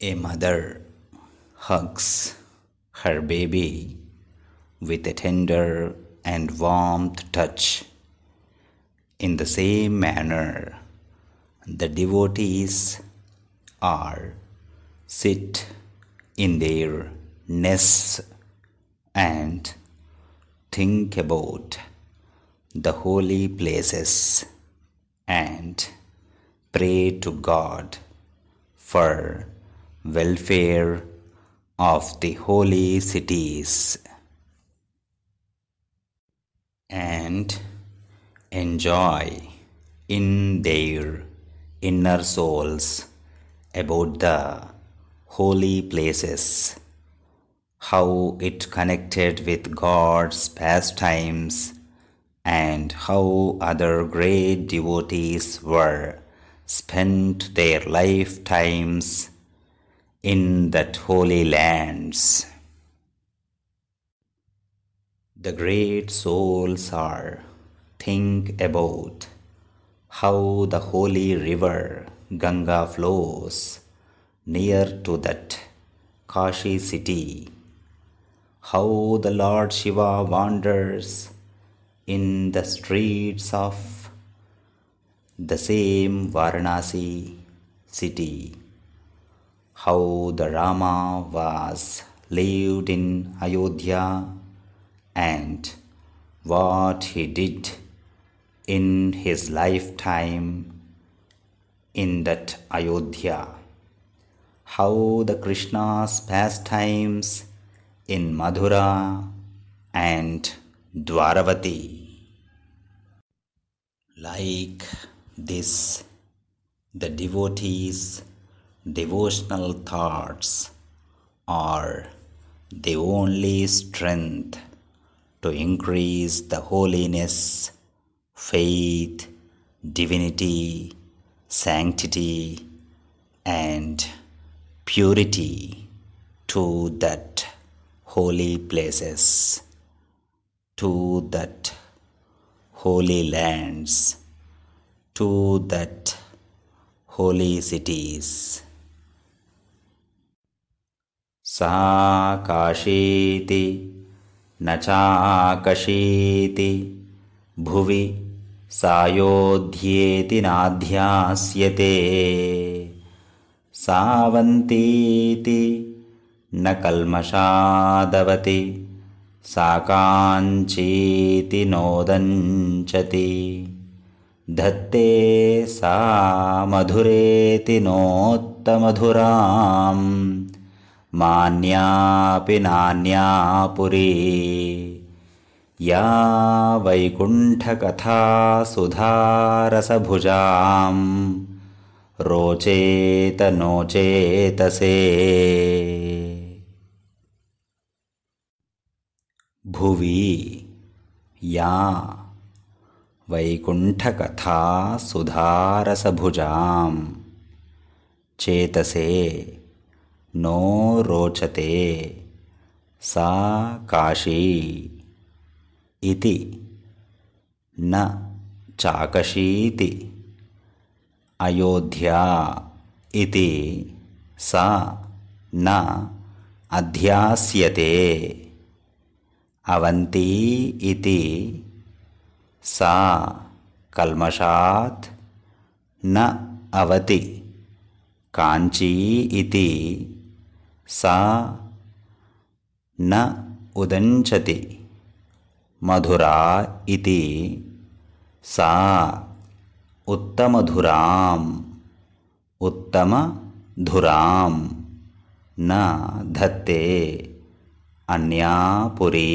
A mother hugs her baby with a tender and warm touch. In the same manner, the devotees are sit in their nests and think about the holy places and pray to God for welfare of the holy cities and enjoy in their inner souls about the holy places, how it connected with God's pastimes, and how other great devotees were spent their lifetimes in that holy lands. The great souls are, think about how the holy river Ganga flows near to that Kashi city, how the Lord Shiva wanders in the streets of the same Varanasi city how the Rama was lived in Ayodhya and what he did in his lifetime in that Ayodhya, how the Krishna's pastimes in Madhura and Dwaravati. Like this, the devotees devotional thoughts are the only strength to increase the holiness, faith, divinity, sanctity, and purity to that holy places, to that holy lands, to that holy cities सा काशीति न चाकशीति भुवि सायोध्येति नाध्यास्यते सावन्तीति न कल्मषादवति सा काञ्चीति नोदञ्चति धत्ते सा मधुरेति नोत्तमधुराम् मान्यापि नान्या पुरी या वैकुण्ठकथा सुधारसभुजां चेतसे भुवि या वैकुण्ठकथा सुधारसभुजाम् चेतसे नो रोचते सा काशी इति न चाकशीति अयोध्या इति सा न अध्यास्यते अवन्ती इति सा कल्मषात् न अवति काञ्ची इति सा न उदञ्चति मधुरा इति सा उत्तमधुराम् उत्तमधुरां न धत्ते अन्या पुरी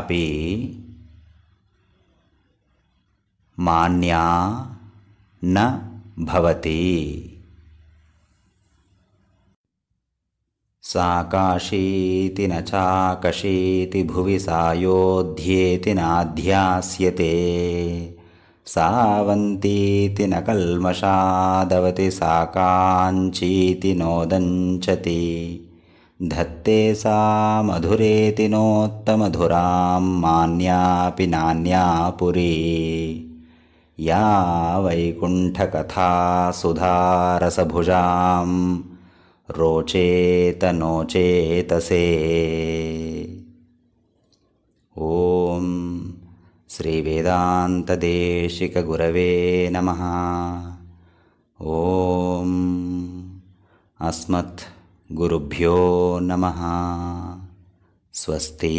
अपि मान्या न भवति साकाशीति न चाकशीति भुवि सायोध्येति नाध्यास्यते सावन्तीति न कल्मषादवति साकाञ्चीति नोदञ्चति धत्ते सा मधुरेति नोत्तमधुरां मान्यापि नान्या पुरी या वैकुण्ठकथा सुधारसभुजाम् रोचेतनोचेतसे ॐ श्रीवेदान्तदेशिकगुरवे नमः ॐ अस्मत् गुरुभ्यो नमः स्वस्ति